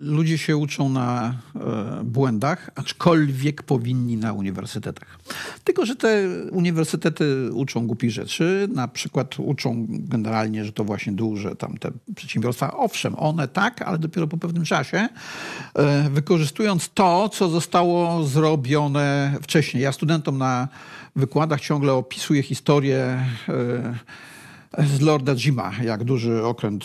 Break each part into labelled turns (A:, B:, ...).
A: Ludzie się uczą na e, błędach, aczkolwiek powinni na uniwersytetach. Tylko, że te uniwersytety uczą głupich rzeczy, na przykład uczą generalnie, że to właśnie duże tamte przedsiębiorstwa, owszem, one tak, ale dopiero po pewnym czasie, e, wykorzystując to, co zostało zrobione wcześniej. Ja studentom na wykładach ciągle opisuję historię e, z Lorda Jima, jak duży okręt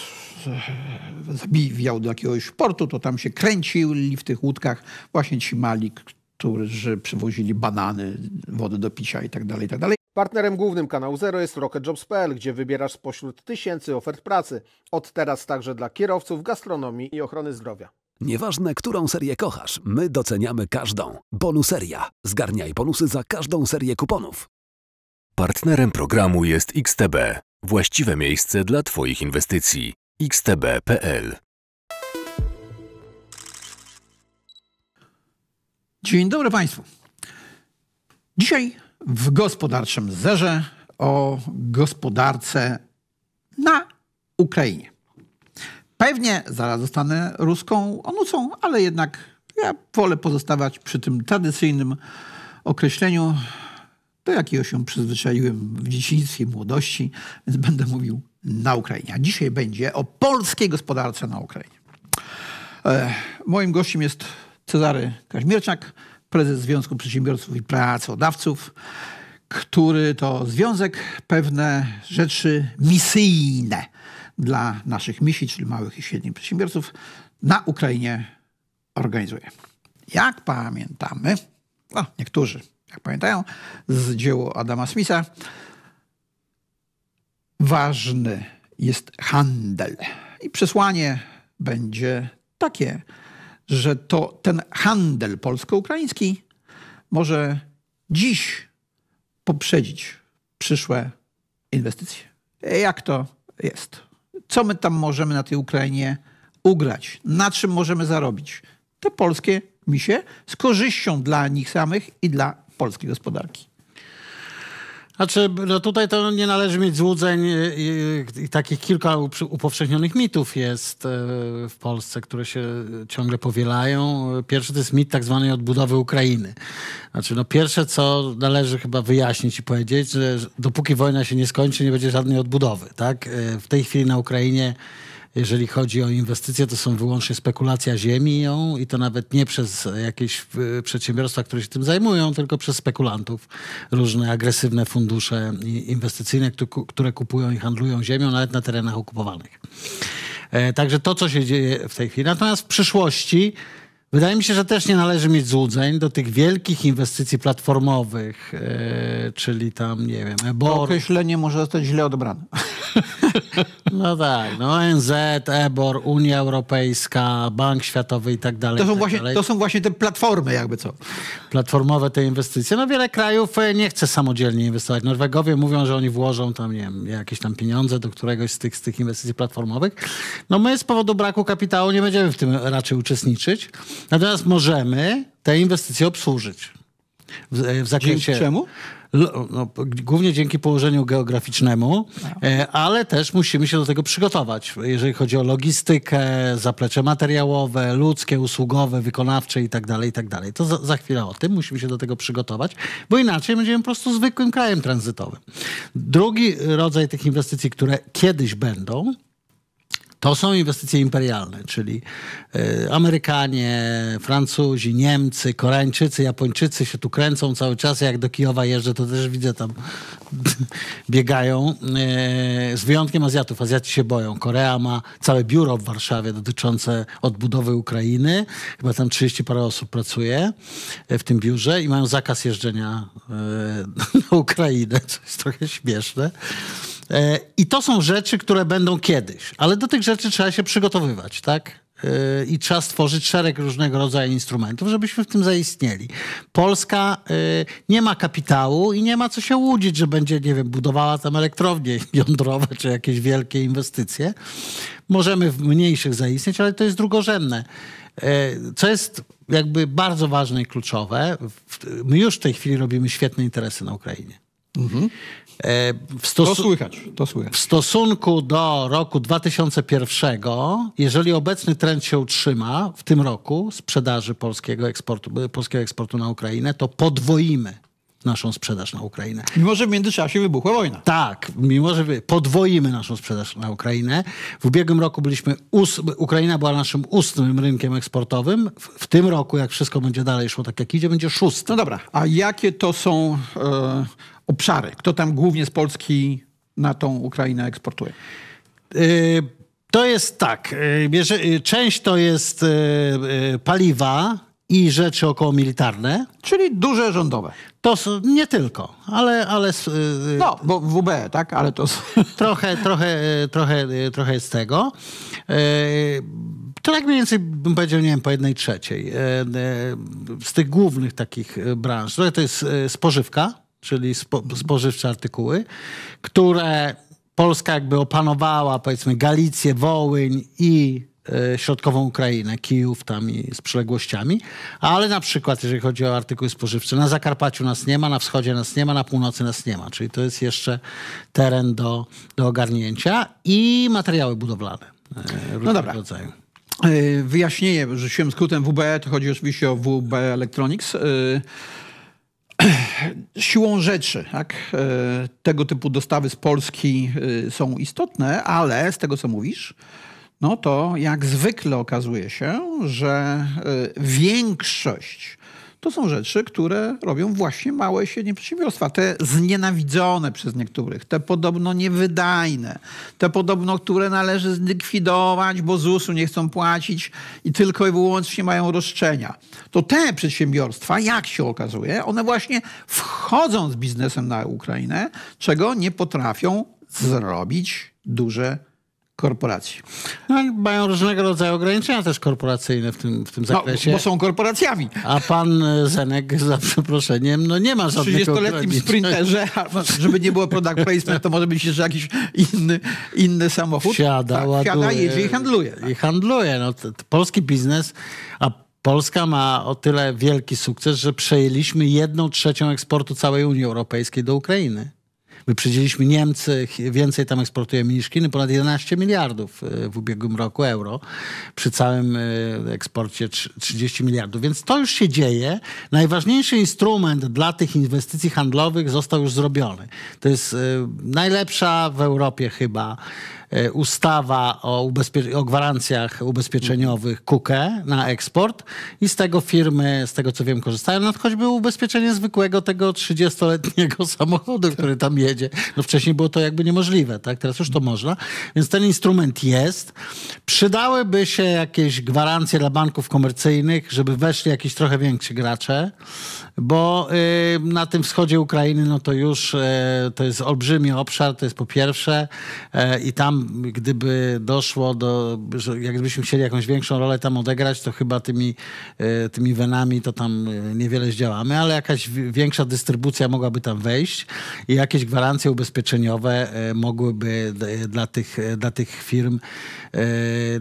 A: e, zabijał do jakiegoś portu, to tam się kręcili w tych łódkach właśnie ci mali, którzy przywozili banany, wodę do picia itd. Tak itd. Tak Partnerem głównym kanału Zero jest RocketJobs.pl, gdzie wybierasz spośród tysięcy ofert pracy. Od teraz także dla kierowców, gastronomii i ochrony zdrowia. Nieważne, którą serię kochasz, my doceniamy każdą. Bonuseria. Zgarniaj bonusy za każdą serię kuponów.
B: Partnerem programu jest XTB, Właściwe miejsce dla Twoich inwestycji. xtb.pl
A: Dzień dobry Państwu. Dzisiaj w gospodarczym zerze o gospodarce na Ukrainie. Pewnie zaraz zostanę ruską onucą, ale jednak ja wolę pozostawać przy tym tradycyjnym określeniu do jakiego się przyzwyczaiłem w dzieciństwie, młodości, więc będę mówił na Ukrainie. A dzisiaj będzie o polskiej gospodarce na Ukrainie. E, moim gościem jest Cezary Kaźmierczak, prezes Związku Przedsiębiorców i Pracodawców, który to związek pewne rzeczy misyjne dla naszych misji, czyli małych i średnich przedsiębiorców, na Ukrainie organizuje. Jak pamiętamy, niektórzy jak pamiętają, z dzieło Adama Smitha, ważny jest handel. I przesłanie będzie takie, że to ten handel polsko-ukraiński może dziś poprzedzić przyszłe inwestycje. Jak to jest? Co my tam możemy na tej Ukrainie ugrać? Na czym możemy zarobić? Te polskie misie z korzyścią dla nich samych i dla polskiej
B: gospodarki. Znaczy, no tutaj to nie należy mieć złudzeń i, y, y, y, i takich kilka upowszechnionych mitów jest w Polsce, które się ciągle powielają. Pierwszy to jest mit tak zwanej odbudowy Ukrainy. Znaczy, no pierwsze, co należy chyba wyjaśnić i powiedzieć, że dopóki wojna się nie skończy, nie będzie żadnej odbudowy. Tak? W tej chwili na Ukrainie jeżeli chodzi o inwestycje, to są wyłącznie spekulacja ziemią i to nawet nie przez jakieś e, przedsiębiorstwa, które się tym zajmują, tylko przez spekulantów. Różne agresywne fundusze inwestycyjne, które kupują i handlują ziemią nawet na terenach okupowanych. E, także to, co się dzieje w tej chwili. Natomiast w przyszłości Wydaje mi się, że też nie należy mieć złudzeń do tych wielkich inwestycji platformowych, e, czyli tam, nie wiem, EBOR. To określenie może zostać źle odebrane. no tak, no ONZ, EBOR, Unia Europejska, Bank Światowy i tak dalej. To są, tak właśnie, dalej. to są właśnie te platformy jakby co. Platformowe te inwestycje. No wiele krajów e, nie chce samodzielnie inwestować. Norwegowie mówią, że oni włożą tam, nie wiem, jakieś tam pieniądze do któregoś z tych, z tych inwestycji platformowych. No my z powodu braku kapitału nie będziemy w tym raczej uczestniczyć. Natomiast możemy te inwestycje obsłużyć. W, e, w zakresie... Dzięki czemu? No, głównie dzięki położeniu geograficznemu, no. e, ale też musimy się do tego przygotować, jeżeli chodzi o logistykę, zaplecze materiałowe, ludzkie, usługowe, wykonawcze itd. Tak itd. Tak to za, za chwilę o tym musimy się do tego przygotować, bo inaczej będziemy po prostu zwykłym krajem tranzytowym. Drugi rodzaj tych inwestycji, które kiedyś będą, to są inwestycje imperialne, czyli e, Amerykanie, Francuzi, Niemcy, Koreańczycy, Japończycy się tu kręcą cały czas. Jak do Kijowa jeżdżę, to też widzę tam biegają. E, z wyjątkiem Azjatów. Azjaci się boją. Korea ma całe biuro w Warszawie dotyczące odbudowy Ukrainy. Chyba tam 30 parę osób pracuje e, w tym biurze i mają zakaz jeżdżenia na Ukrainę, co jest trochę śmieszne. E, I to są rzeczy, które będą kiedyś, ale do tych rzeczy trzeba się przygotowywać, tak? E, i trzeba stworzyć szereg różnego rodzaju instrumentów, żebyśmy w tym zaistnieli. Polska e, nie ma kapitału i nie ma co się łudzić, że będzie, nie wiem, budowała tam elektrownie jądrowe czy jakieś wielkie inwestycje. Możemy w mniejszych zaistnieć, ale to jest drugorzędne. Co jest jakby bardzo ważne i kluczowe, my już w tej chwili robimy świetne interesy na Ukrainie. Mhm. E, w stosu... to, słychać, W stosunku do roku 2001, jeżeli obecny trend się utrzyma w tym roku sprzedaży polskiego eksportu, e, polskiego eksportu na Ukrainę, to podwoimy naszą sprzedaż na Ukrainę. Mimo, że w międzyczasie wybuchła wojna. Tak, mimo, że podwoimy naszą sprzedaż na Ukrainę. W ubiegłym roku byliśmy, Ukraina była naszym ósmym rynkiem eksportowym. W, w, tym roku, jak wszystko będzie dalej szło tak jak idzie, będzie szósty. No dobra, a jakie to
A: są... E, obszary, kto tam głównie z Polski na tą Ukrainę eksportuje?
B: Y, to jest tak. Y, y, część to jest paliwa i rzeczy około militarne. Czyli duże rządowe. To nie tylko, ale... ale no, bo WB, tak? Ale to... Trochę, trochę, trochę, trochę jest tego. To tak mniej więcej bym powiedział, nie wiem, po jednej trzeciej. Z tych głównych takich branż. to jest spożywka czyli spo, spożywcze artykuły, które Polska jakby opanowała, powiedzmy, Galicję, Wołyń i e, środkową Ukrainę, Kijów tam i z przyległościami, ale na przykład, jeżeli chodzi o artykuły spożywcze, na Zakarpaciu nas nie ma, na wschodzie nas nie ma, na północy nas nie ma, czyli to jest jeszcze teren do, do ogarnięcia i materiały budowlane e, no dobra. rodzaju. E, wyjaśnienie,
A: rzuciłem skrótem WBE, to chodzi oczywiście o WB Electronics. siłą rzeczy tak, e, tego typu dostawy z Polski e, są istotne, ale z tego co mówisz, no to jak zwykle okazuje się, że e, większość to są rzeczy, które robią właśnie małe i średnie przedsiębiorstwa. Te znienawidzone przez niektórych, te podobno niewydajne, te podobno, które należy zlikwidować, bo ZUS-u nie chcą płacić i tylko i wyłącznie mają roszczenia. To te przedsiębiorstwa, jak się okazuje, one właśnie wchodzą z biznesem na Ukrainę, czego nie potrafią zrobić duże korporacji.
B: No i mają różnego rodzaju ograniczenia też korporacyjne w tym, w tym no, zakresie. No, bo są korporacjami. A pan e, Zenek, za przeproszeniem, no nie ma żadnych 30-letnim sprinterze, żeby nie było product placement, to może być jeszcze jakiś
A: inny, inny samochód. Siada, tak, ładuje, siada jedzie i handluje.
B: Tak. I handluje. No, to, to polski biznes, a Polska ma o tyle wielki sukces, że przejęliśmy jedną trzecią eksportu całej Unii Europejskiej do Ukrainy. Wyprzedziliśmy Niemcy, więcej tam eksportujemy niż Chiny, ponad 11 miliardów e, w ubiegłym roku euro, przy całym e, eksporcie 30 miliardów. Więc to już się dzieje. Najważniejszy instrument dla tych inwestycji handlowych został już zrobiony. To jest e, najlepsza w Europie chyba E, ustawa o, ubezpie o gwarancjach ubezpieczeniowych KUKE na eksport i z tego firmy, z tego co wiem, korzystają. No choćby ubezpieczenie zwykłego tego 30-letniego samochodu, który tam jedzie. No wcześniej było to jakby niemożliwe, tak? Teraz już to można. Więc ten instrument jest. Przydałyby się jakieś gwarancje dla banków komercyjnych, żeby weszli jakieś trochę większe gracze, bo y, na tym wschodzie Ukrainy, no to już y, to jest olbrzymi obszar, to jest po pierwsze y, i tam gdyby doszło do, jakbyśmy chcieli jakąś większą rolę tam odegrać, to chyba tymi, e, tymi wenami to tam e, niewiele zdziałamy, ale jakaś większa dystrybucja mogłaby tam wejść i jakieś gwarancje ubezpieczeniowe e, mogłyby dla tych, dla tych firm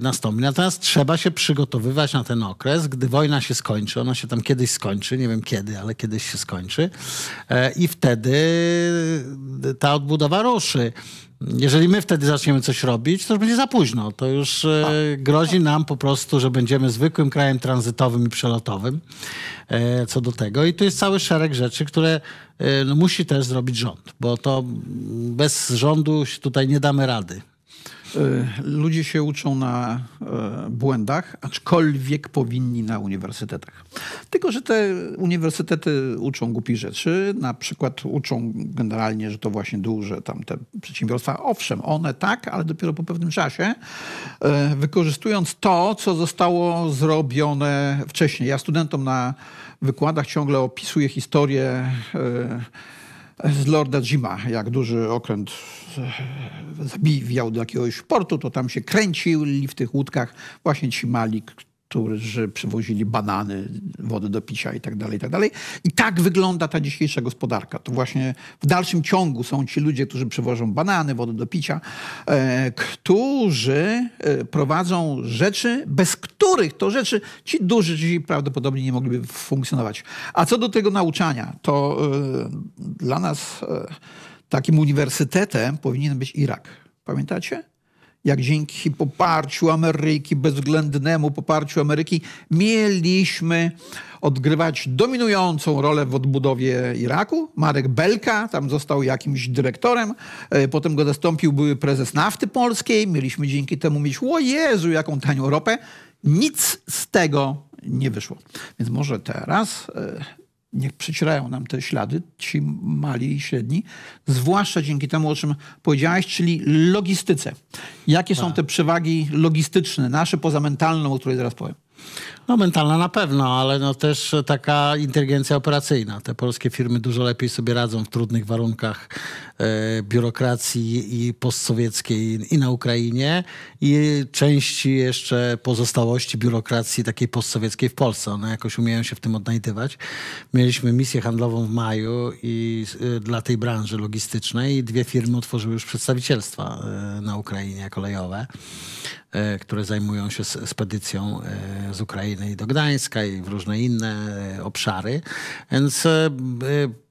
B: nastąpić. Natomiast trzeba się przygotowywać na ten okres, gdy wojna się skończy, ona się tam kiedyś skończy, nie wiem kiedy, ale kiedyś się skończy i wtedy ta odbudowa ruszy. Jeżeli my wtedy zaczniemy coś robić, to już będzie za późno. To już e, tak. grozi nam po prostu, że będziemy zwykłym krajem tranzytowym i przelotowym e, co do tego. I tu jest cały szereg rzeczy, które e, no, musi też zrobić rząd, bo to bez rządu tutaj nie damy rady. Y, ludzie się uczą na e, błędach, aczkolwiek
A: powinni na uniwersytetach. Tylko, że te uniwersytety uczą głupich rzeczy, na przykład uczą generalnie, że to właśnie duże tam te przedsiębiorstwa, owszem, one tak, ale dopiero po pewnym czasie, e, wykorzystując to, co zostało zrobione wcześniej. Ja studentom na wykładach ciągle opisuję historię e, z Lorda Jima, jak duży okręt e, zabijał do jakiegoś portu, to tam się kręcił w tych łódkach właśnie ci mali, którzy przywozili banany, wodę do picia i tak dalej, i tak dalej. I tak wygląda ta dzisiejsza gospodarka. To właśnie w dalszym ciągu są ci ludzie, którzy przywożą banany, wodę do picia, e, którzy e, prowadzą rzeczy, bez których to rzeczy ci duży ci prawdopodobnie nie mogliby funkcjonować. A co do tego nauczania, to e, dla nas e, takim uniwersytetem powinien być Irak. Pamiętacie? jak dzięki poparciu Ameryki, bezwzględnemu poparciu Ameryki, mieliśmy odgrywać dominującą rolę w odbudowie Iraku. Marek Belka tam został jakimś dyrektorem, e, potem go zastąpił były prezes nafty polskiej. Mieliśmy dzięki temu mieć, o Jezu, jaką tanią ropę. Nic z tego nie wyszło. Więc może teraz e, niech przecierają nam te ślady, ci mali i średni, zwłaszcza dzięki temu, o czym powiedziałeś, czyli logistyce. Jakie są tak. te przewagi logistyczne, nasze poza mentalną, o której zaraz powiem?
B: No mentalna na pewno, ale no też taka inteligencja operacyjna. Te polskie firmy dużo lepiej sobie radzą w trudnych warunkach e, biurokracji i postsowieckiej i na Ukrainie i części jeszcze pozostałości biurokracji takiej postsowieckiej w Polsce. One jakoś umieją się w tym odnajdywać. Mieliśmy misję handlową w maju i e, dla tej branży logistycznej i dwie firmy otworzyły już przedstawicielstwa e, na Ukrainie kolejowe. E, które zajmują się spedycją e, z Ukrainy i do Gdańska i w różne inne e, obszary. Więc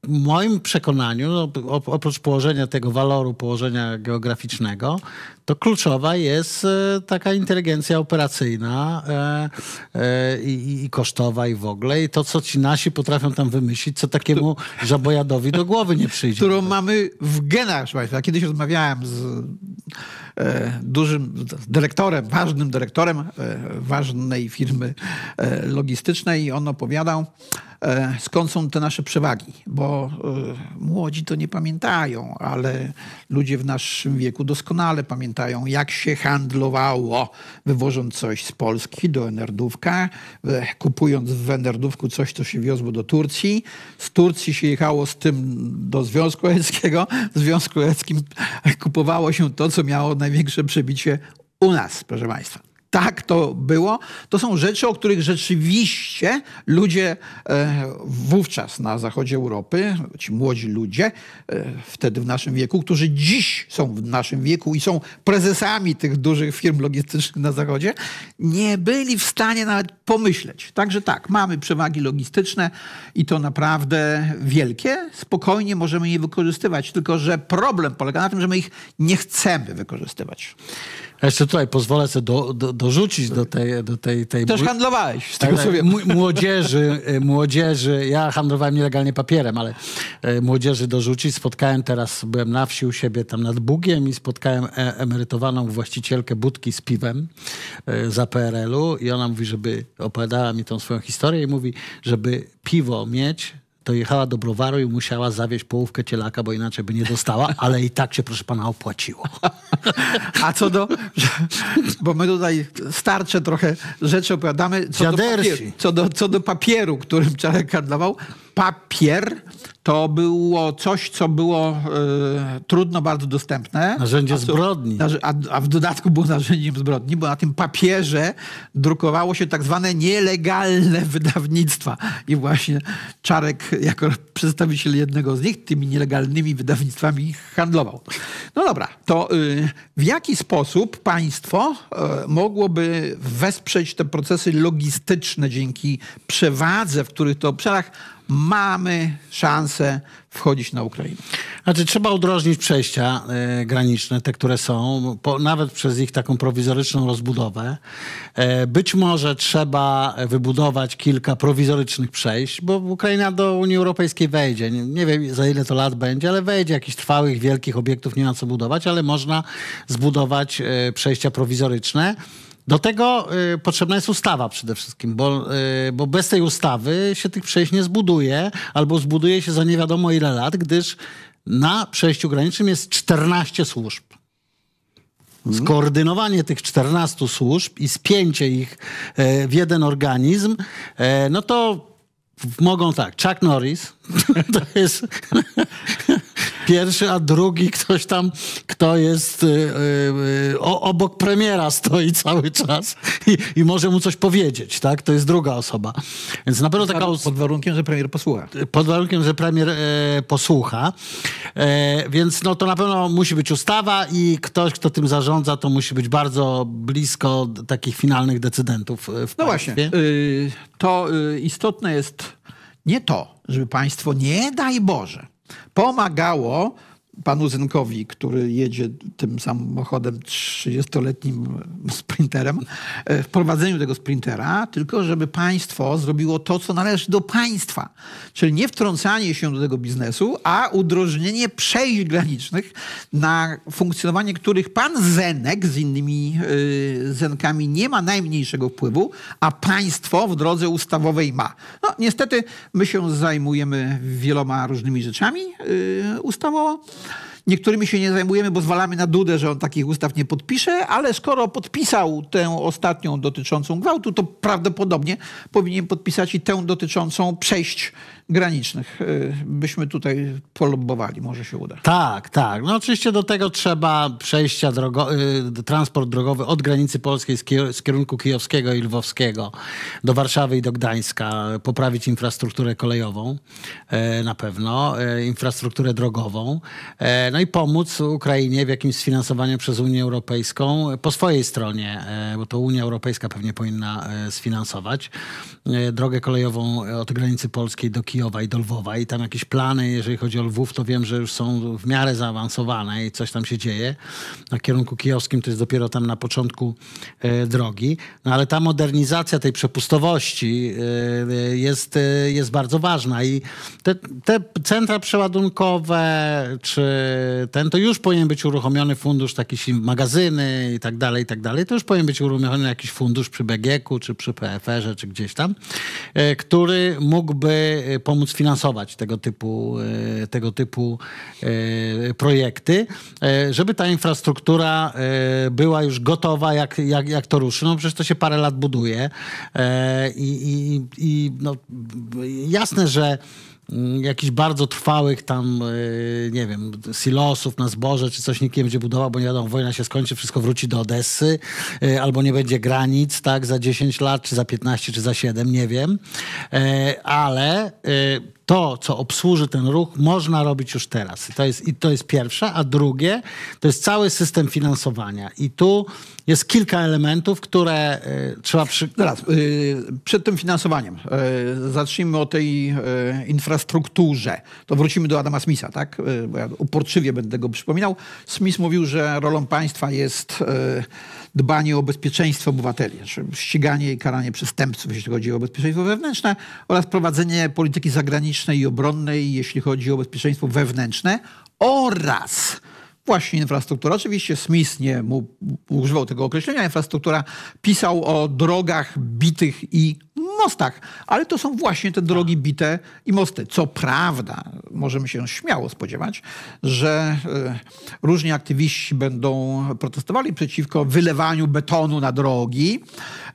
B: w moim przekonaniu, no, oprócz położenia tego waloru, położenia geograficznego, to kluczowa jest e, taka inteligencja operacyjna e, e, i, i kosztowa i w ogóle. I to, co ci nasi potrafią tam wymyślić, co takiemu żabojadowi do głowy nie przyjdzie. Którą mamy w genach, proszę Państwa. Kiedyś rozmawiałem z
A: dużym dyrektorem, ważnym dyrektorem ważnej firmy logistycznej i on opowiadał, E, skąd są te nasze przewagi, bo e, młodzi to nie pamiętają, ale ludzie w naszym wieku doskonale pamiętają, jak się handlowało, wywożąc coś z Polski do Enerdówka, e, kupując w Enerdówku coś, co się wiozło do Turcji. Z Turcji się jechało z tym do Związku Radzieckiego, w Związku Radzieckim kupowało się to, co miało największe przebicie u nas, proszę Państwa tak to było, to są rzeczy, o których rzeczywiście ludzie e, wówczas na zachodzie Europy, ci młodzi ludzie, e, wtedy w naszym wieku, którzy dziś są w naszym wieku i są prezesami tych dużych firm logistycznych na zachodzie, nie byli w stanie nawet pomyśleć. Także tak, mamy przewagi logistyczne i to naprawdę wielkie. Spokojnie możemy je wykorzystywać, tylko że problem polega na tym, że my ich nie chcemy wykorzystywać
B: jeszcze tutaj pozwolę sobie do, do, dorzucić do tej... Do tej, tej Też handlowałeś, z tego tak, Młodzieży, y, młodzieży, ja handlowałem nielegalnie papierem, ale y, młodzieży dorzucić. Spotkałem teraz, byłem na wsi u siebie tam nad Bugiem i spotkałem e, emerytowaną właścicielkę budki z piwem y, za PRL-u i ona mówi, żeby opowiadała mi tą swoją historię i mówi, żeby piwo mieć, to jechała do browaru i musiała zawieźć połówkę cielaka, bo inaczej by nie dostała, ale i tak się, proszę pana, opłaciło.
A: A co do, bo my tutaj starcze trochę rzeczy opowiadamy, co, do papieru, co, do, co do papieru, którym Czarek kardlował, papier to było coś, co było y, trudno bardzo dostępne. Narzędzie a, zbrodni. A, a, w dodatku było narzędziem zbrodni, bo na tym papierze drukowało się tak zwane nielegalne wydawnictwa. I właśnie Czarek, jako przedstawiciel jednego z nich, tymi nielegalnymi wydawnictwami handlował. No dobra, to y, w jaki sposób państwo y, mogłoby wesprzeć te procesy logistyczne dzięki przewadze, w których to obszarach mamy szansę
B: wchodzić na Ukrainę. Znaczy trzeba udrożnić przejścia e, graniczne, te, które są, po, nawet przez ich taką prowizoryczną rozbudowę. E, być może trzeba wybudować kilka prowizorycznych przejść, bo Ukraina do Unii Europejskiej wejdzie. Nie, nie wiem za ile to lat będzie, ale wejdzie jakichś trwałych, wielkich obiektów, nie ma co budować, ale można zbudować e, przejścia prowizoryczne. Do tego y, potrzebna jest ustawa przede wszystkim, bo, y, bo bez tej ustawy się tych przejść nie zbuduje albo zbuduje się za nie wiadomo ile lat, gdyż na przejściu granicznym jest 14 służb. Mhm. Skoordynowanie tych 14 służb i spięcie ich e, w jeden organizm, e, no to mogą tak, Chuck Norris, to jest pierwszy, a drugi ktoś tam, kto jest y, y, o, obok premiera stoi cały czas i, i, może mu coś powiedzieć, tak? To jest druga osoba. Więc na pewno taka... Pod warunkiem, że premier posłucha. Pod warunkiem, że premier e, posłucha. E, więc no to na pewno musi być ustawa i ktoś, kto tym zarządza, to musi być bardzo blisko takich finalnych decydentów e, w państwie. No właśnie.
A: Y, to y, istotne jest nie to, żeby państwo, nie daj Boże, Pomagało panu Zynkowi, który jedzie tym samochodem 30-letnim sprinterem, e, w prowadzeniu tego sprintera, tylko żeby państwo zrobiło to, co należy do państwa. Czyli nie wtrącanie się do tego biznesu, a udrożnienie przejść granicznych, na funkcjonowanie których pan Zenek z innymi e, Zenkami nie ma najmniejszego wpływu, a państwo w drodze ustawowej ma. No niestety my się zajmujemy wieloma różnymi rzeczami e, ustawowo, Niektórymi się nie zajmujemy, bo zwalamy na dudę, że on takich ustaw nie podpisze, ale skoro podpisał tę ostatnią dotyczącą gwałtu, to prawdopodobnie powinien podpisać i tę dotyczącą przejść granicznych. Y, byśmy tutaj polubowali, może się uda.
B: Tak, tak. No oczywiście do tego trzeba przejścia drogo, y, transport drogowy od granicy polskiej z kierunku kijowskiego i lwowskiego do Warszawy i do Gdańska, poprawić infrastrukturę kolejową e, na pewno, e, infrastrukturę drogową. E, no i pomóc Ukrainie w jakimś sfinansowaniu przez Unię Europejską po swojej stronie, e, bo to Unia Europejska pewnie powinna e, sfinansować e, drogę kolejową od granicy polskiej do Kijowa i do Lwowa i tam jakieś plany, jeżeli chodzi o Lwów, to wiem, że już są w miarę zaawansowane i coś tam się dzieje. Na kierunku kijowskim to jest dopiero tam na początku drogi, no ale ta modernizacja tej przepustowości jest, jest bardzo ważna i te, te centra przeładunkowe czy ten, to już powinien być uruchomiony fundusz, taki magazyny i tak dalej, i tak dalej. To już powinien być uruchomiony jakiś fundusz przy BGK-u, czy przy PFR-ze, czy gdzieś tam, e, który mógłby e, pomóc finansować tego typu, e, tego typu projekty, żeby ta infrastruktura była już gotowa, jak, jak, jak to ruszy. No przecież to się parę lat buduje i, i, i no, jasne, że Mm, jakichś bardzo trwałych tam, e, nie wiem, silosów na zboże czy coś nikt nie będzie budował, bo nie wiadomo, wojna się skończy, wszystko wróci do Odessy, e, albo nie będzie granic, tak, za 10 lat, czy za 15, czy za 7, nie wiem. E, ale to, co obsłuży ten ruch, można robić już teraz. I to jest, i to jest pierwsze. A drugie, to jest cały system finansowania. I tu jest kilka elementów, które y, trzeba przy... Teraz, no y, przed tym
A: finansowaniem y, zacznijmy o tej e, infrastrukturze. To wrócimy do Adama Smitha, tak? Y, bo ja uporczywie będę go przypominał. Smith mówił, że rolą państwa jest e, dbanie o bezpieczeństwo obywateli, znaczy ściganie i karanie przestępców, jeśli chodzi o bezpieczeństwo wewnętrzne oraz prowadzenie polityki zagranicznej i obronnej, jeśli chodzi o bezpieczeństwo wewnętrzne oraz właśnie infrastruktura. Oczywiście Smith nie mu, używał tego określenia. Infrastruktura pisał o drogach bitych i mostach, ale to są właśnie te drogi tak. bite i mosty. Co prawda, możemy się śmiało spodziewać, że e, różni aktywiści będą protestowali przeciwko wylewaniu betonu na drogi,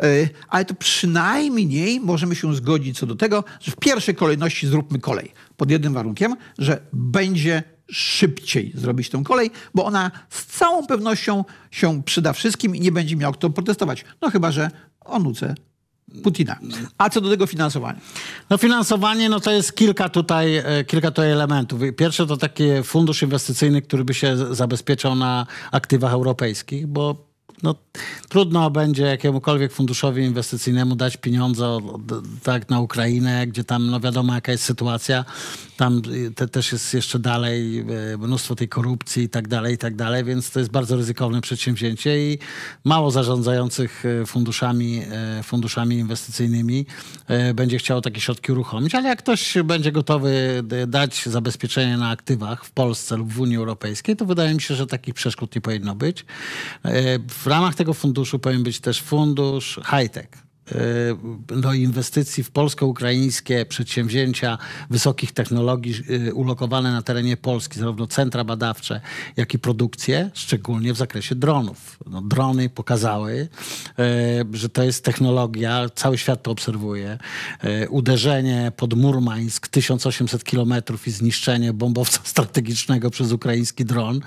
A: e, ale to przynajmniej możemy się zgodzić co do tego, że w pierwszej kolejności zróbmy kolej. Pod jednym warunkiem, że będzie szybciej zrobić tę kolej, bo ona z całą pewnością się przyda wszystkim i nie będzie miał kto protestować. No chyba, że o nuce Putina. A
B: co do tego finansowania? No finansowanie, no to jest kilka tutaj, e, kilka tutaj elementów. Pierwsze to taki fundusz inwestycyjny, który by się zabezpieczał na aktywach europejskich, bo no, trudno będzie jakiemukolwiek funduszowi inwestycyjnemu dać pieniądze tak na Ukrainę, gdzie tam no wiadomo jaka jest sytuacja, tam y, te, też jest jeszcze dalej y, mnóstwo tej korupcji i tak dalej, i tak dalej, więc to jest bardzo ryzykowne przedsięwzięcie i mało zarządzających y, funduszami, funduszami inwestycyjnymi będzie chciało takie środki uruchomić, ale jak ktoś będzie gotowy dać zabezpieczenie na aktywach w Polsce lub w Unii Europejskiej, to wydaje mi się, że takich przeszkód nie powinno być. W ramach tego funduszu powinien być też fundusz high-tech no inwestycji w polsko-ukraińskie przedsięwzięcia wysokich technologii y, ulokowane na terenie Polski, zarówno centra badawcze, jak i produkcje, szczególnie w zakresie dronów. No, drony pokazały, y, że to jest technologia, cały świat to obserwuje. Uderzenie pod Murmańsk 1800 kilometrów i zniszczenie bombowca strategicznego przez ukraiński dron,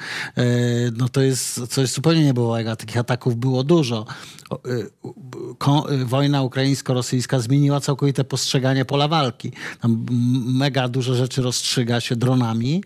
B: no to jest coś zupełnie niebywałego. Takich ataków było dużo. Wojna wojna ukraińsko-rosyjska zmieniła całkowite postrzeganie pola walki. Tam mega dużo rzeczy rozstrzyga się dronami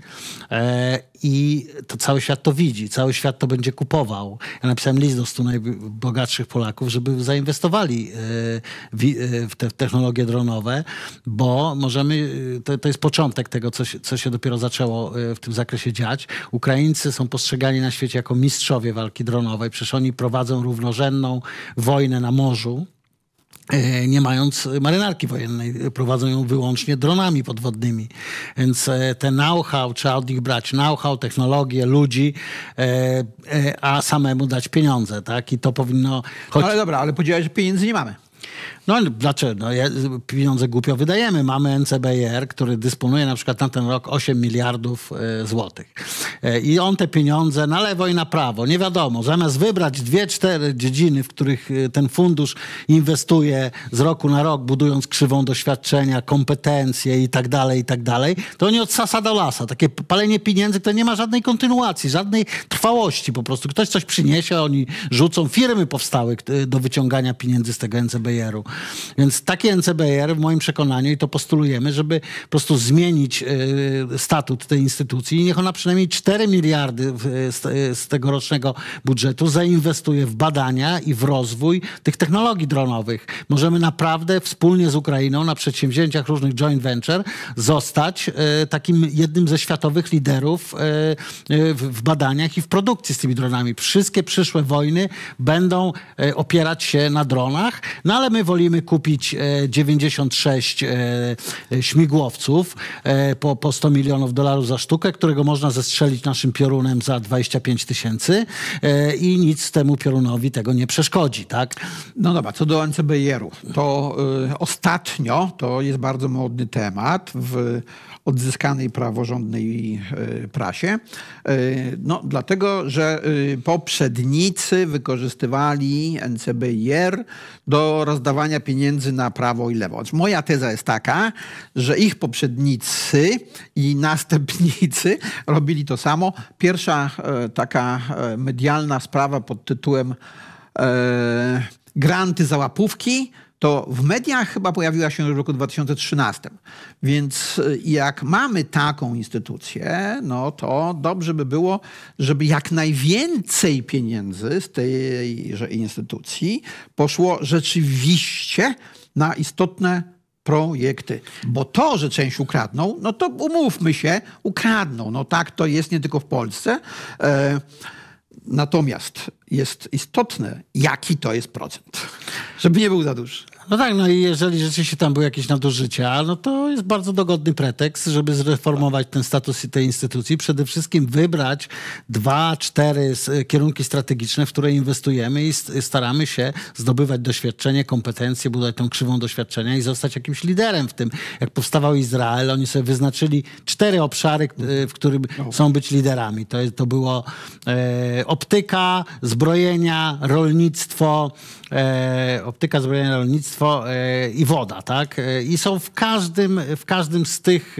B: e, i to cały świat to widzi, cały świat to będzie kupował. Ja napisałem list do stu najbogatszych Polaków, żeby zainwestowali e, e, w te technologie dronowe, bo możemy, e, to, to jest początek tego, co się, co się dopiero zaczęło w tym zakresie dziać. Ukraińcy są postrzegani na świecie jako mistrzowie walki dronowej, przecież oni prowadzą równorzędną wojnę na morzu E, nie mając marynarki wojennej, prowadzą ją wyłącznie dronami podwodnymi. Więc e, te know-how trzeba od nich brać, know-how, technologię, ludzi, e, a samemu dać pieniądze, tak? I to powinno... No choć... No ale dobra, ale podzielać pieniędzy nie mamy. No ale dlaczego? No, pieniądze głupio wydajemy. Mamy NCBR, który dysponuje na przykład na ten rok 8 miliardów e, złotych. E, I on te pieniądze na lewo i na prawo, nie wiadomo, zamiast wybrać dwie, cztery dziedziny, w których e, ten fundusz inwestuje z roku na rok, budując krzywą doświadczenia, kompetencje i tak dalej, i tak dalej, to oni od sasa do lasa. Takie palenie pieniędzy, to nie ma żadnej kontynuacji, żadnej trwałości po prostu. Ktoś coś przyniesie, oni rzucą. Firmy powstały do wyciągania pieniędzy z tego NCBR-u. Więc takie NCBR w moim przekonaniu, i to postulujemy, żeby po prostu zmienić e, statut tej instytucji i niech ona przynajmniej 4 miliardy e, z, e, z tegorocznego budżetu zainwestuje w badania i w rozwój tych technologii dronowych. Możemy naprawdę wspólnie z Ukrainą na przedsięwzięciach różnych joint venture zostać takim jednym ze światowych liderów w badaniach i w produkcji z tymi dronami. Wszystkie przyszłe wojny będą opierać się na dronach, no ale my wolimy pozwolimy kupić 96 e, e, śmigłowców e, po, po 100 milionów dolarów za sztukę, którego można zestrzelić naszym piorunem za 25 tysięcy i nic temu piorunowi tego nie przeszkodzi, tak? No dobra, co do NCBR-u, to y,
A: ostatnio, to jest bardzo modny temat w odzyskanej praworządnej e, prasie. E, no, dlatego, że e, poprzednicy wykorzystywali NCBR do rozdawania pieniędzy na prawo i lewo. Moja teza jest taka, że ich poprzednicy i następnicy robili to samo. Pierwsza taka medialna sprawa pod tytułem granty za łapówki – to w mediach chyba pojawiła się już w roku 2013. Więc y, jak mamy taką instytucję, no to dobrze by było, żeby jak najwięcej pieniędzy z tejże instytucji poszło rzeczywiście na istotne projekty. Bo to, że część ukradną, no to umówmy się, ukradną. No tak to jest nie tylko w Polsce. E, Natomiast jest
B: istotne,
A: jaki to jest procent,
B: żeby nie był za duży. No tak, no i jeżeli rzeczywiście tam były jakieś nadużycia, no to jest bardzo dogodny pretekst, żeby zreformować ten status tej instytucji. Przede wszystkim wybrać dwa, cztery e, kierunki strategiczne, w które inwestujemy i e, staramy się zdobywać doświadczenie, kompetencje, budować tą krzywą doświadczenia i zostać jakimś liderem w tym. Jak powstawał Izrael, oni sobie wyznaczyli cztery obszary, e, w których no. są być liderami. To, to było optyka, zbrojenia, rolnictwo, E, optyka, zbrojenie, rolnictwo e, i woda, tak? E, I są w każdym, w każdym z, tych,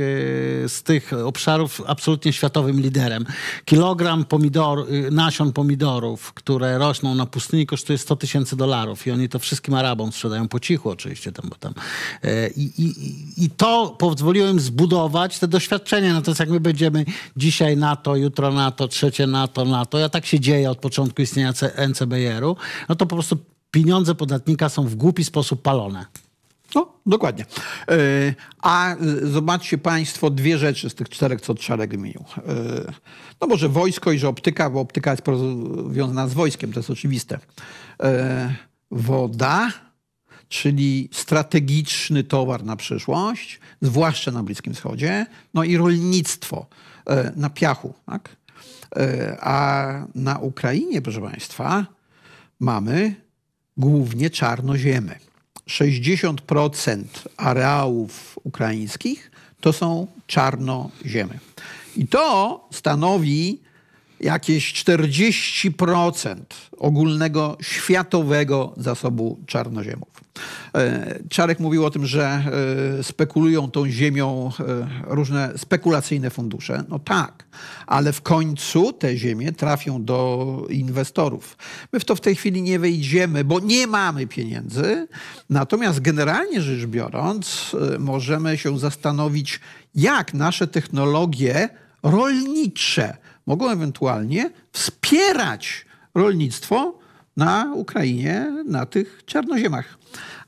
B: z tych obszarów absolutnie światowym liderem. Kilogram pomidor, y, nasion pomidorów, które rośną na pustyni kosztuje 100 tysięcy dolarów i oni to wszystkim Arabom sprzedają po cichu oczywiście tam, bo tam. I, i, i to pozwoliło im zbudować te doświadczenia. Natomiast no jak my będziemy dzisiaj NATO, jutro NATO, trzecie NATO, NATO, a tak się dzieje od początku istnienia NCBR-u, no to po prostu pieniądze podatnika są w głupi sposób palone. No,
A: dokładnie. E, a e, zobaczcie Państwo dwie rzeczy z tych czterech, co Czarek wymienił. E, no może wojsko i że optyka, bo optyka jest powiązana z wojskiem, to jest oczywiste. Woda, czyli strategiczny towar na przyszłość, zwłaszcza na Bliskim Wschodzie, no i rolnictwo na piachu. Tak? A na Ukrainie, proszę Państwa, mamy głównie czarnoziemy. 60% areałów ukraińskich to są czarnoziemy. I to stanowi jakieś 40% ogólnego światowego zasobu czarnoziemów. E, Czarek mówił o tym, że e, spekulują tą ziemią e, różne spekulacyjne fundusze. No tak, ale w końcu te ziemie trafią do inwestorów. My w to w tej chwili nie wejdziemy, bo nie mamy pieniędzy. Natomiast generalnie rzecz biorąc, możemy się zastanowić, jak nasze technologie rolnicze, mogą ewentualnie wspierać rolnictwo na Ukrainie, na tych czarnoziemach.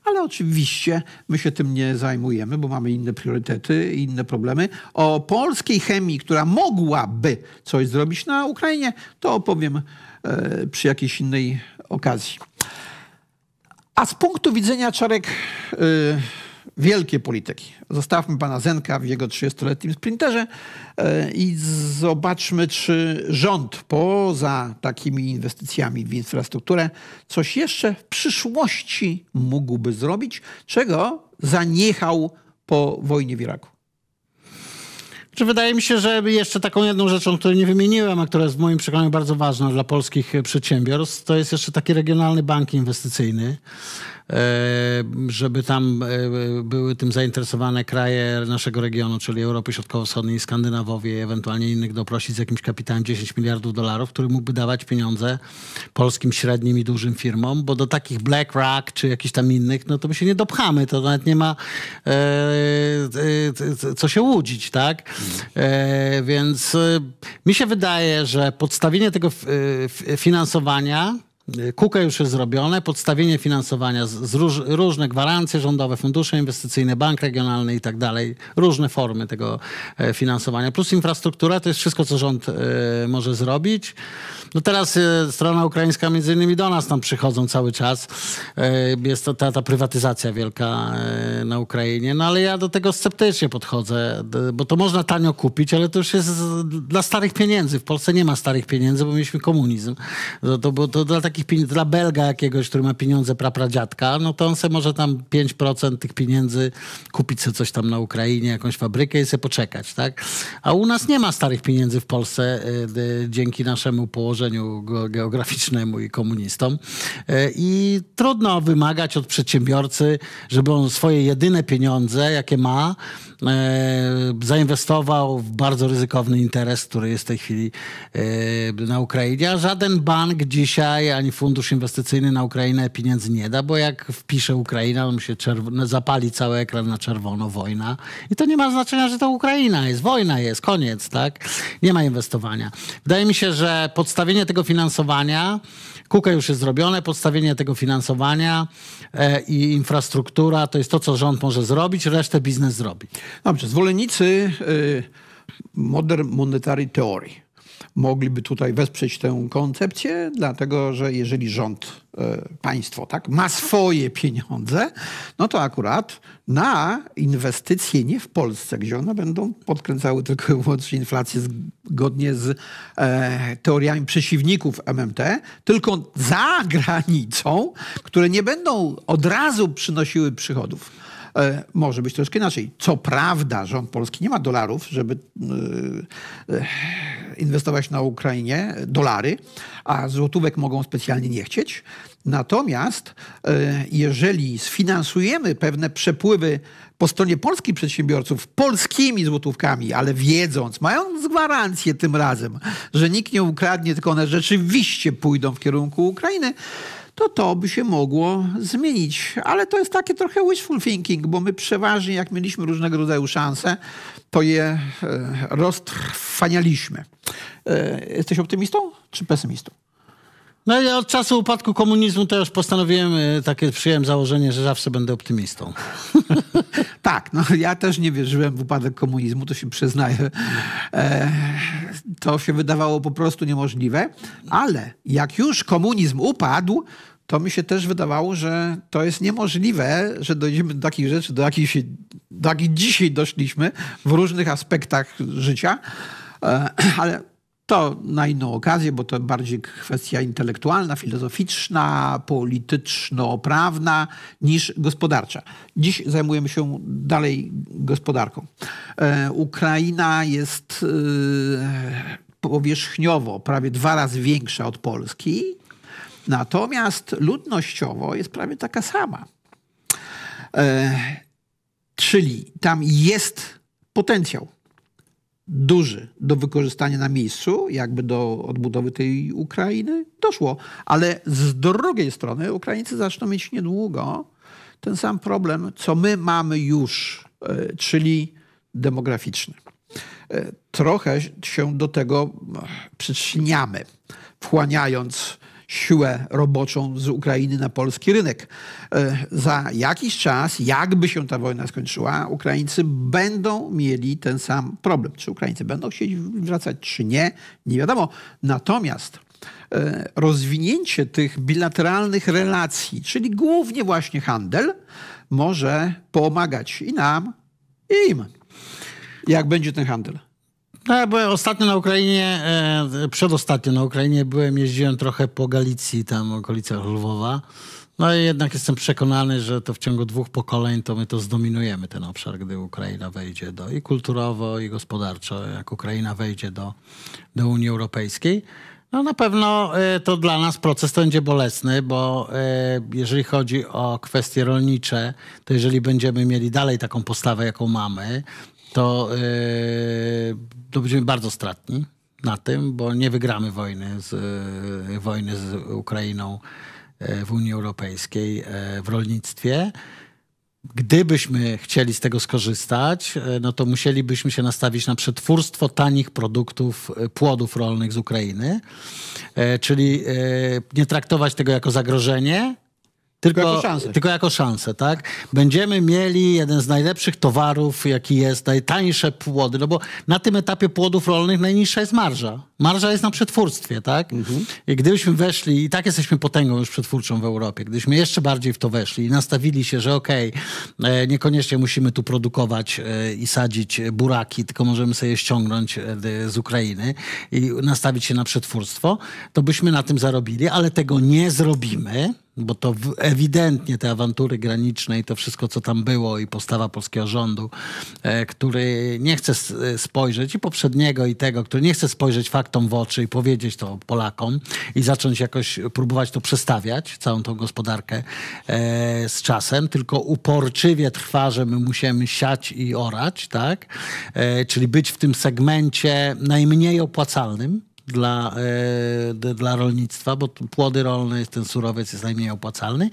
A: Ale oczywiście my się tym nie zajmujemy, bo mamy inne priorytety, inne problemy. O polskiej chemii, która mogłaby coś zrobić na Ukrainie, to opowiem e, przy jakiejś innej okazji. A z punktu widzenia czarek e, wielkie polityki. Zostawmy pana Zenka w jego 30-letnim sprinterze e, i zobaczmy, czy rząd poza takimi inwestycjami w infrastrukturę coś jeszcze w przyszłości mógłby zrobić, czego zaniechał po wojnie w Iraku.
B: Czy znaczy, wydaje mi się, że jeszcze taką jedną rzeczą, której nie wymieniłem, a która jest w moim przekonaniu bardzo ważna dla polskich przedsiębiorstw, to jest jeszcze taki regionalny bank inwestycyjny. E, żeby tam e, były tym zainteresowane kraje naszego regionu, czyli Europy Środkowo-Wschodniej, Skandynawowie, ewentualnie innych, doprosić z jakimś kapitałem 10 miliardów dolarów, który mógłby dawać pieniądze polskim, średnim i dużym firmom, bo do takich BlackRock czy jakichś tam innych, no to my się nie dopchamy, to nawet nie ma e, co się łudzić, tak? Więc mi się wydaje, że podstawienie tego finansowania Y, kukę już jest zrobione, podstawienie finansowania z, róż, różne gwarancje rządowe, fundusze inwestycyjne, bank regionalny i tak dalej, różne formy tego e, finansowania, plus infrastruktura, to jest wszystko, co rząd e, może zrobić. No teraz e, strona ukraińska między innymi do nas tam przychodzą cały czas. E, jest to ta, ta prywatyzacja wielka e, na Ukrainie, no ale ja do tego sceptycznie podchodzę, bo to można tanio kupić, ale to już jest dla starych pieniędzy. W Polsce nie ma starych pieniędzy, bo mieliśmy komunizm. No to, to, to dla takich dla Belga jakiegoś, który ma pieniądze prapradziadka, no to on sobie może tam 5% tych pieniędzy kupić sobie coś tam na Ukrainie, jakąś fabrykę i sobie poczekać, tak? A u nas nie ma starych pieniędzy w Polsce e, dzięki naszemu położeniu położeniu geograficznemu i komunistom. E, I trudno wymagać od przedsiębiorcy, żeby on swoje jedyne pieniądze, jakie ma, E, zainwestował w bardzo ryzykowny interes, który jest w tej chwili e, na Ukrainie, a żaden bank dzisiaj ani fundusz inwestycyjny na Ukrainę pieniędzy nie da, bo jak wpisze Ukraina, on się zapali cały ekran na czerwono, wojna. I to nie ma znaczenia, że to Ukraina jest, wojna jest, koniec, tak? Nie ma inwestowania. Wydaje mi się, że podstawienie tego finansowania Kuka już jest zrobione, podstawienie tego finansowania e, i infrastruktura to jest to, co rząd może zrobić, resztę biznes zrobi.
A: Dobrze, zwolennicy y, modern monetary theory mogliby tutaj wesprzeć tę koncepcję, dlatego że jeżeli rząd, e, państwo tak, ma swoje pieniądze, no to akurat na inwestycje nie w Polsce, gdzie one będą podkręcały tylko i wyłącznie inflację zgodnie z e, teoriami przeciwników MMT, tylko za granicą, które nie będą od razu przynosiły przychodów e, może być troszkę inaczej. Co prawda, rząd polski nie ma dolarów, żeby e, inwestować na Ukrainie dolary, a złotówek mogą specjalnie nie chcieć. Natomiast e, jeżeli sfinansujemy pewne przepływy po stronie polskich przedsiębiorców polskimi złotówkami, ale wiedząc, mając gwarancję tym razem, że nikt nie ukradnie, tylko one rzeczywiście pójdą w kierunku Ukrainy, to to by się mogło zmienić. Ale to jest takie trochę wishful thinking, bo my przeważnie, jak mieliśmy różnego rodzaju szanse, to je e, roztrwanialiśmy.
B: E, jesteś optymistą czy pesymistą? No ja od czasu upadku komunizmu to już postanowiłem, y, takie przyjąłem założenie, że zawsze będę optymistą. tak, no ja też nie wierzyłem w upadek komunizmu,
A: to się przyznaję. E, to się wydawało po prostu niemożliwe, ale jak już komunizm upadł, to mi się też wydawało, że to jest niemożliwe, że dojdziemy do takich rzeczy, do jakich, się, do jakich dzisiaj doszliśmy w różnych aspektach życia. E, ale to na inną okazję, bo to bardziej kwestia intelektualna, filozoficzna, polityczno-prawna niż gospodarcza. Dziś zajmujemy się dalej gospodarką. E, Ukraina jest e, powierzchniowo prawie dwa razy większa od Polski, natomiast ludnościowo jest prawie taka sama. E, Czyli tam jest potencjał duży do wykorzystania na miejscu, jakby do odbudowy tej Ukrainy, doszło. Ale z drugiej strony Ukraińcy zaczną mieć niedługo ten sam problem, co my mamy już, e, czyli demograficzny. E, trochę się do tego e, przyczyniamy, wchłaniając siłę roboczą z Ukrainy na polski rynek. E, za jakiś czas, jakby się ta wojna skończyła, Ukraińcy będą mieli ten sam problem. Czy Ukraińcy będą chcieli wracać, czy nie, nie wiadomo. Natomiast e, rozwinięcie tych bilateralnych relacji, czyli głównie właśnie handel, może pomagać i nam, i im, jak będzie ten handel.
B: No, ja byłem ostatnio na Ukrainie, e, przedostatnio na Ukrainie byłem, jeździłem trochę po Galicji, tam okolicach Lwowa. No i jednak jestem przekonany, że to w ciągu dwóch pokoleń to my to zdominujemy ten obszar, gdy Ukraina wejdzie do i kulturowo, i gospodarczo, jak Ukraina wejdzie do, do Unii Europejskiej. No na pewno e, to dla nas proces to będzie bolesny, bo e, jeżeli chodzi o kwestie rolnicze, to jeżeli będziemy mieli dalej taką postawę, jaką mamy, to, yy, będziemy bardzo stratni na tym, bo nie wygramy wojny z, yy, wojny z Ukrainą yy, w Unii Europejskiej y, w rolnictwie. Gdybyśmy chcieli z tego skorzystać, y, no to musielibyśmy się nastawić na przetwórstwo tanich produktów, y, płodów rolnych z Ukrainy, czyli nie traktować tego jako zagrożenie, tylko, tylko, jako szansę. Tylko jako szansę, tak? Będziemy mieli jeden z najlepszych towarów, jaki jest, najtańsze płody, no bo na tym etapie płodów rolnych najniższa jest marża. Marża jest na przetwórstwie, tak? Mhm. I gdybyśmy weszli, i tak jesteśmy potęgą już przetwórczą w Europie, gdybyśmy jeszcze bardziej w to weszli i nastawili się, że okej, okay, e, niekoniecznie musimy tu produkować e, i sadzić buraki, tylko możemy sobie ściągnąć e, z Ukrainy i nastawić się na przetwórstwo, to byśmy na tym zarobili, ale tego nie zrobimy bo to ewidentnie te awantury graniczne i to wszystko, co tam było i postawa polskiego rządu, e, który nie chce e, spojrzeć i poprzedniego i tego, który nie chce spojrzeć faktom w oczy i powiedzieć to Polakom i zacząć jakoś próbować to przestawiać, całą tą gospodarkę e, z czasem, tylko uporczywie trwa, że my musimy siać i orać, tak? Czyli być w tym segmencie najmniej opłacalnym, dla, e, dla rolnictwa, bo płody rolne, ten surowiec jest najmniej opłacalny.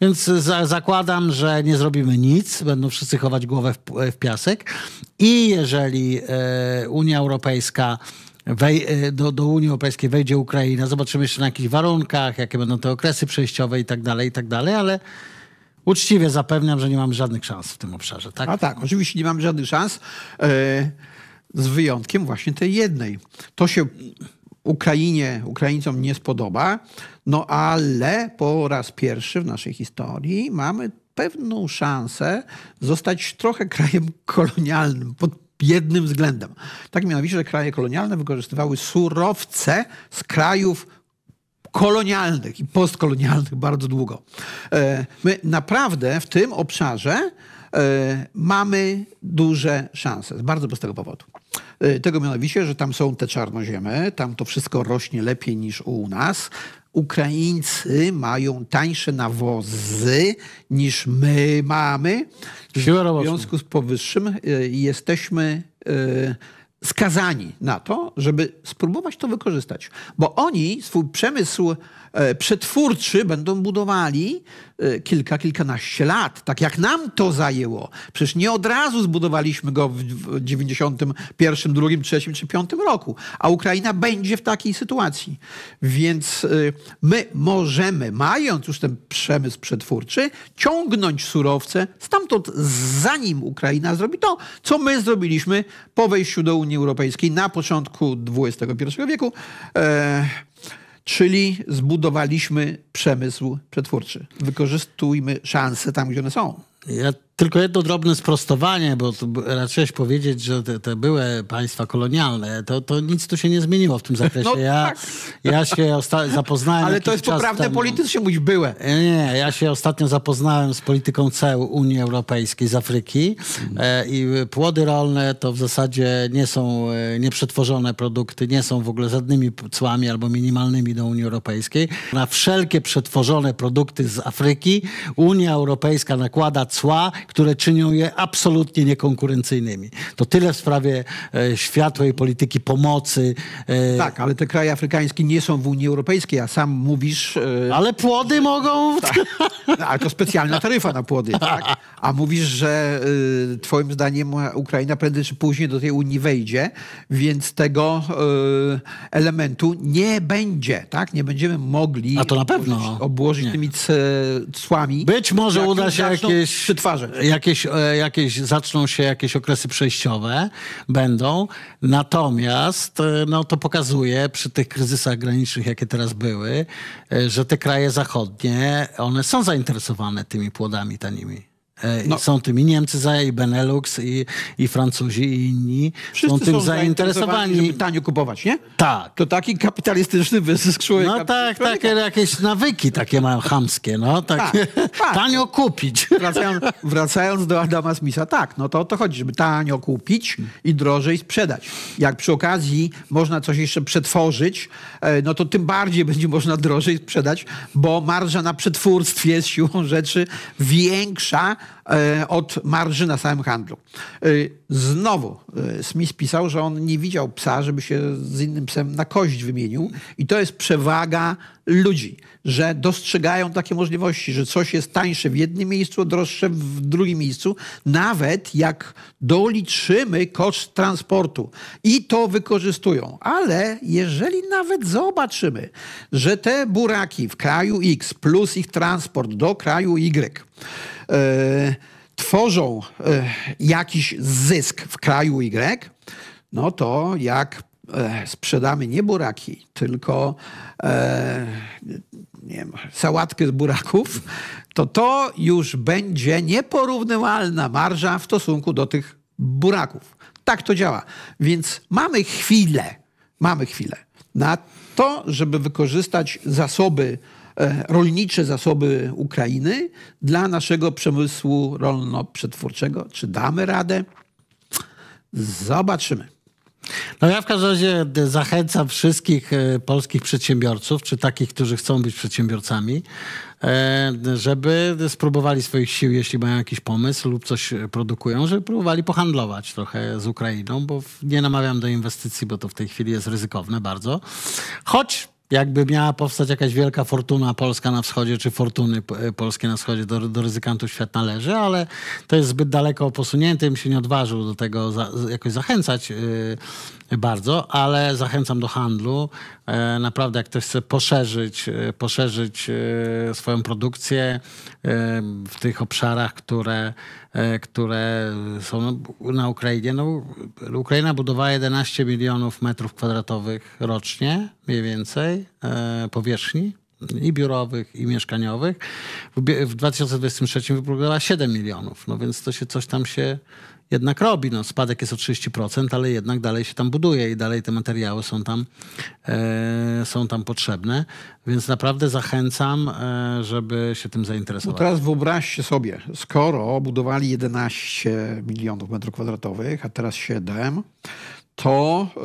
B: Więc za, zakładam, że nie zrobimy nic, będą wszyscy chować głowę w, w piasek. I jeżeli e, Unia Europejska e, do, do Unii Europejskiej wejdzie Ukraina, zobaczymy jeszcze na jakich warunkach, jakie będą te okresy przejściowe i tak dalej, i tak dalej, ale uczciwie zapewniam, że nie mam żadnych szans w tym obszarze. Tak? A tak, oczywiście nie mam żadnych szans. Yy z wyjątkiem właśnie tej jednej.
A: To się Ukrainie, Ukraińcom nie spodoba, no ale po raz pierwszy w naszej historii mamy pewną szansę zostać trochę krajem kolonialnym pod jednym względem. Tak mianowicie, że kraje kolonialne wykorzystywały surowce z krajów kolonialnych i postkolonialnych bardzo długo. E, my naprawdę w tym obszarze E, mamy duże szanse. Z bardzo prostego powodu. E, tego mianowicie, że tam są te czarnoziemy, tam to wszystko rośnie lepiej niż u nas. Ukraińcy mają tańsze nawozy niż my mamy. W związku z powyższym e, jesteśmy skazani na to, żeby spróbować to wykorzystać. Bo oni swój przemysł E, przetwórczy będą budowali e, kilka, kilkanaście lat, tak jak nam to zajęło. Przecież nie od razu zbudowaliśmy go w 91, 2, 3 czy 5 roku, a Ukraina będzie w takiej sytuacji. Więc e, my możemy, mając już ten przemysł przetwórczy, ciągnąć surowce stamtąd, zanim Ukraina zrobi to, co my zrobiliśmy po wejściu do Unii Europejskiej na początku XXI wieku. Czyli zbudowaliśmy przemysł przetwórczy. Wykorzystujmy szanse tam, gdzie one są.
B: Ja tylko jedno drobne sprostowanie, bo raczej powiedzieć, że te, te były państwa kolonialne, to, to nic tu się nie zmieniło w tym zakresie. No, ja, tak. ja się osta- zapoznałem. Ale to jest poprawne politycznie, mówić były. E, nie, ja się ostatnio zapoznałem z polityką CEU Unii Europejskiej z Afryki e, i płody rolne to w zasadzie nie są e, nieprzetworzone produkty, nie są w ogóle żadnymi cłami albo minimalnymi do Unii Europejskiej. Na wszelkie przetworzone produkty z Afryki Unia Europejska nakłada cła, które czynią je absolutnie niekonkurencyjnymi. To tyle w sprawie e, światłej polityki pomocy. E, tak, ale te kraje afrykańskie nie są w Unii Europejskiej, a sam mówisz... E, ale
A: płody mogą... Tak. No, ale to specjalna taryfa na płody, tak? A mówisz, że twoim zdaniem Ukraina prędzej czy później do tej Unii wejdzie, więc tego elementu nie będzie, tak? Nie będziemy mogli... A to na pewno. Obłożyć, obłożyć tymi cłami. Być może uda się jakieś... Przytwarzać
B: jakieś, e, jakieś zaczną się jakieś okresy przejściowe, będą. Natomiast e, no, to pokazuje przy tych kryzysach granicznych, jakie teraz były, e, że te kraje zachodnie, one są zainteresowane tymi płodami tanimi. E, no. Są tymi Niemcy i Benelux i, i Francuzi i inni. Wszyscy są tym są zainteresowani. Żeby tanio kupować, nie? Tak. To taki kapitalistyczny wyzysk człowieka. No tak, takie jakieś nawyki
A: takie mają chamskie, no. tak, tak. Tanio kupić. Wracając, wracając, do Adama Smitha, tak, no to o to chodzi, żeby tanio kupić i drożej sprzedać. Jak przy okazji można coś jeszcze przetworzyć, e, no to tym bardziej będzie można drożej sprzedać, bo marża na przetwórstwie jest siłą rzeczy większa E, od marży na samym handlu. E, znowu e, Smith pisał, że on nie widział psa, żeby się z innym psem na kość wymienił i to jest przewaga ludzi, że dostrzegają takie możliwości, że coś jest tańsze w jednym miejscu, droższe w drugim miejscu, nawet jak doliczymy koszt transportu i to wykorzystują. Ale jeżeli nawet zobaczymy, że te buraki w kraju X plus ich transport do kraju Y E, tworzą e, jakiś zysk w kraju Y, no to jak e, sprzedamy nie buraki, tylko nie wiem, sałatkę z buraków, to to już będzie nieporównywalna marża w stosunku do tych buraków. Tak to działa. Więc mamy chwilę, mamy chwilę na to, żeby wykorzystać zasoby E, rolnicze zasoby Ukrainy dla naszego przemysłu rolno-przetwórczego.
B: Czy damy radę? Zobaczymy. No ja w każdym razie zachęcam wszystkich e, polskich przedsiębiorców, czy takich, którzy chcą być przedsiębiorcami, e, żeby spróbowali swoich sił, jeśli mają jakiś pomysł lub coś produkują, żeby próbowali pohandlować trochę z Ukrainą, bo nie namawiam do inwestycji, bo to w tej chwili jest ryzykowne bardzo. Choć jakby miała powstać jakaś wielka fortuna polska na wschodzie, czy fortuny e, polskie na wschodzie, do, do ryzykantów świat należy, ale to jest zbyt daleko posunięte, bym się nie odważył do tego za, jakoś zachęcać yy, bardzo, ale zachęcam do handlu. Yy, naprawdę, jak ktoś chce poszerzyć, yy, poszerzyć swoją produkcję w tych obszarach, które E, które są no, na Ukrainie. No, Ukraina budowała 11 milionów metrów kwadratowych rocznie, mniej więcej, e, powierzchni i biurowych, i mieszkaniowych. W 2023 wyprodukowała 7 milionów, no więc to się coś tam się jednak robi. No, spadek jest o 30%, ale jednak dalej się tam buduje i dalej te materiały są tam, e, są tam potrzebne. Więc naprawdę zachęcam, e, żeby się tym no, zainteresować. No teraz
A: wyobraźcie sobie, skoro budowali 11 milionów metrów kwadratowych, a teraz 7, to e,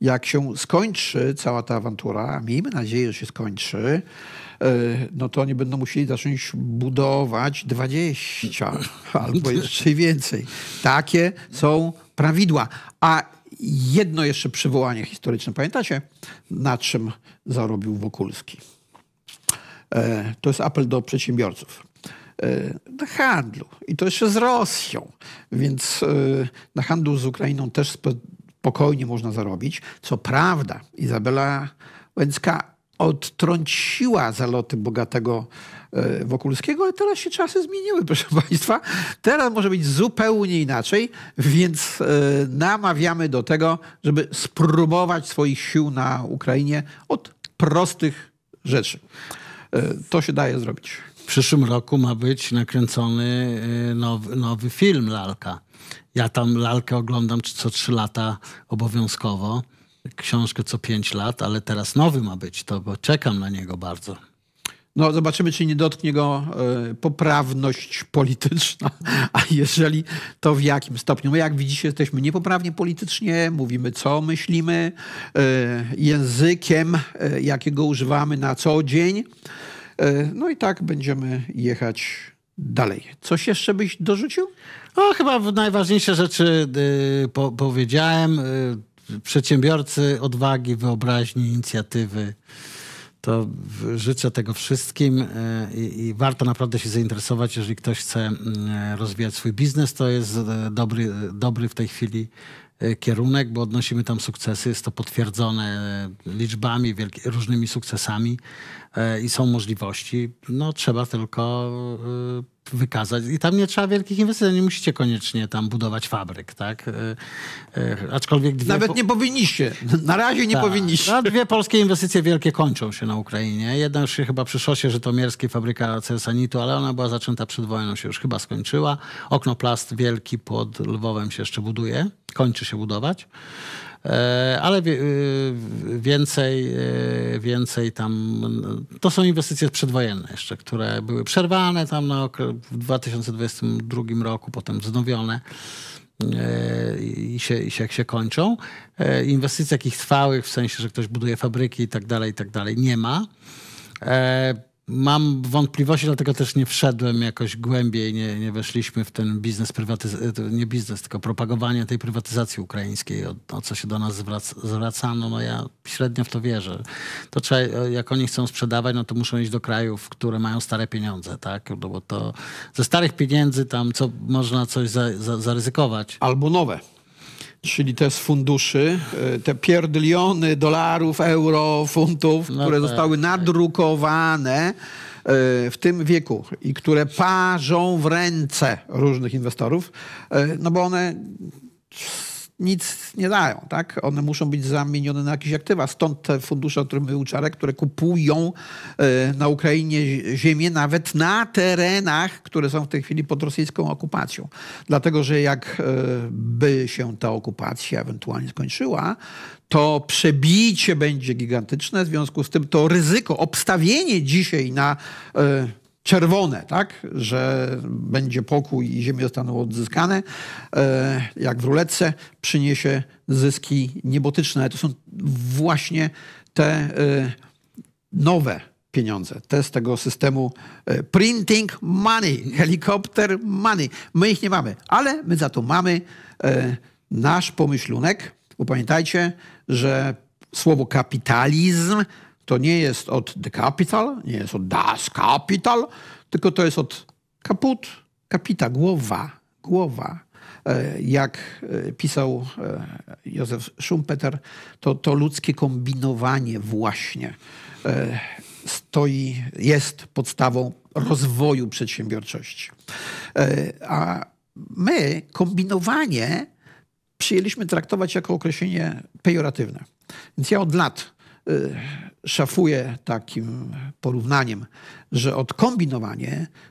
A: jak się skończy cała ta awantura, miejmy nadzieję, że się skończy, E, no to oni będą musieli zacząć budować 20 albo jeszcze więcej. Takie są prawidła. A jedno jeszcze przywołanie historyczne. Pamiętacie, na czym zarobił Wokulski? E, to jest apel do przedsiębiorców na e, handlu i to jeszcze z Rosją, więc na handlu z Ukrainą też spokojnie można zarobić. Co prawda, Izabela Łęcka odtrąciła zaloty bogatego e, Wokulskiego, ale teraz się czasy zmieniły, proszę Państwa. Teraz może być zupełnie inaczej, więc e, namawiamy do tego, żeby spróbować swoich sił na Ukrainie od prostych rzeczy. E,
B: to się daje zrobić. W przyszłym roku ma być nakręcony nowy, nowy film Lalka. Ja tam Lalkę oglądam co trzy lata obowiązkowo książkę co pięć lat, ale teraz nowy ma być, to bo czekam na niego bardzo.
A: No, zobaczymy, czy nie dotknie go y, poprawność polityczna, a jeżeli to w jakim stopniu. My, jak widzicie, jesteśmy niepoprawnie politycznie, mówimy co myślimy, y, językiem, y, jakiego używamy na co dzień. No i tak będziemy jechać dalej. Coś jeszcze byś dorzucił? No,
B: chyba najważniejsze rzeczy powiedziałem przedsiębiorcy odwagi, wyobraźni, inicjatywy. To życzę tego wszystkim e, i, i warto naprawdę się zainteresować, jeżeli ktoś chce mm, e, rozwijać swój biznes. To jest e, dobry, dobry w tej chwili kierunek, bo odnosimy tam sukcesy. Jest to potwierdzone liczbami, wielki, różnymi sukcesami i są możliwości. No, trzeba tylko wykazać. I tam nie trzeba wielkich inwestycji, nie musicie koniecznie tam budować fabryk, tak? E, e aczkolwiek dwie... Nawet nie powinniście. Na razie nie Ta. powinniście. No, dwie polskie inwestycje wielkie kończą się na Ukrainie. Jedna już się chyba przy szosie żytomierskiej, fabryka Celsanitu, ale ona była zaczęta przed wojną, się już chyba skończyła. Oknoplast wielki pod Lwowem się jeszcze buduje. Kończy się budować. E, ale y, więcej, y, więcej tam, to są inwestycje przedwojenne jeszcze, które były przerwane tam na okres, w 2022 roku, potem wznowione e, i się, i się jak się kończą. E, Inwestycji takich trwałych, w sensie, że ktoś buduje fabryki i tak dalej, i tak dalej, nie ma. Mam wątpliwości, dlatego też nie wszedłem jakoś głębiej, nie, nie weszliśmy w ten biznes, prywatyzacji, e, nie biznes, tylko propagowanie tej prywatyzacji ukraińskiej, o, o co się do nas zwrac- zwracano. No ja średnio w to wierzę. To trzeba, e, jak oni chcą sprzedawać, no to muszą iść do krajów, które mają stare pieniądze, tak? No bo to ze starych pieniędzy tam co, można coś za, za, zaryzykować. Albo nowe czyli te z funduszy, e, te
A: pierdliony dolarów, euro, funtów, no które tak. zostały tak. nadrukowane e, w tym wieku i które parzą w ręce różnych inwestorów, e, no bo one nic nie dają. Tak? One muszą być zamienione na jakieś aktywa. Stąd te fundusze, o których mówił Czarek, które kupują e, na Ukrainie ziemię nawet na terenach, które są w tej chwili pod rosyjską okupacją. Dlatego, że jakby e, się ta okupacja ewentualnie skończyła, to przebicie będzie gigantyczne. W związku z tym to ryzyko, obstawienie dzisiaj na e, czerwone, tak? że będzie pokój i ziemie zostaną odzyskane, e, jak w ruletce, przyniesie zyski niebotyczne. Ale to są właśnie te e, nowe pieniądze. Te z tego systemu e, printing money, helikopter money. My ich nie mamy, ale my za to mamy nasz pomyślunek. Bo pamiętajcie, że słowo kapitalizm to nie jest od The Capital, nie jest od Das Capital, tylko to jest od kaput, kapita, głowa, głowa. E, jak e, pisał e, Józef Schumpeter, to, to ludzkie kombinowanie właśnie stoi, jest podstawą rozwoju przedsiębiorczości. A my kombinowanie przyjęliśmy traktować jako określenie pejoratywne. Więc ja od lat szafuje takim porównaniem, że od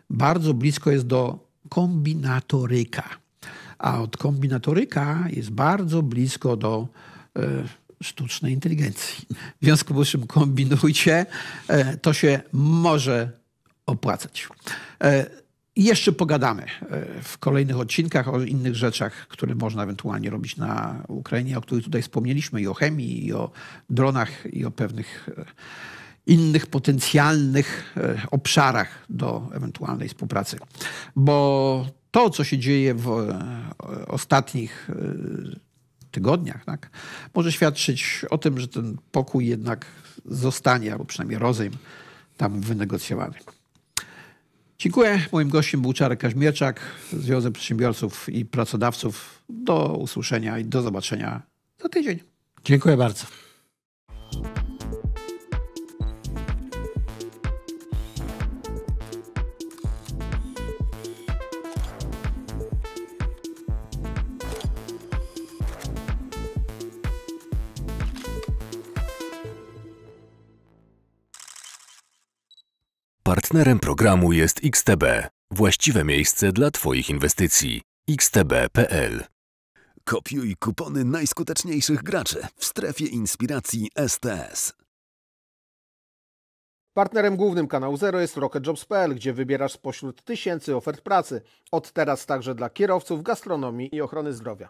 A: bardzo blisko jest do kombinatoryka, a od kombinatoryka jest bardzo blisko do e, sztucznej inteligencji. W związku z czym kombinujcie, e, to się może opłacać. E, i jeszcze pogadamy e, w kolejnych odcinkach o innych rzeczach, które można ewentualnie robić na Ukrainie, o których tutaj wspomnieliśmy, i o chemii, i o dronach, i o pewnych e, innych potencjalnych e, obszarach do ewentualnej współpracy. Bo to, co się dzieje w ostatnich tygodniach, tak, może świadczyć o tym, że ten pokój jednak zostanie, albo przynajmniej rozejm tam wynegocjowany. Dziękuję. Moim gościem był Czarek Kaźmierczak, Związek Przedsiębiorców i Pracodawców. Do usłyszenia i do zobaczenia za tydzień. Dziękuję bardzo.
B: Partnerem programu jest XTB, właściwe miejsce dla Twoich inwestycji. xtb.pl Kopiuj kupony najskuteczniejszych graczy w strefie inspiracji STS.
A: Partnerem głównym kanału Zero jest RocketJobs.pl, gdzie wybierasz spośród tysięcy ofert pracy. Od teraz także dla kierowców, gastronomii i ochrony zdrowia.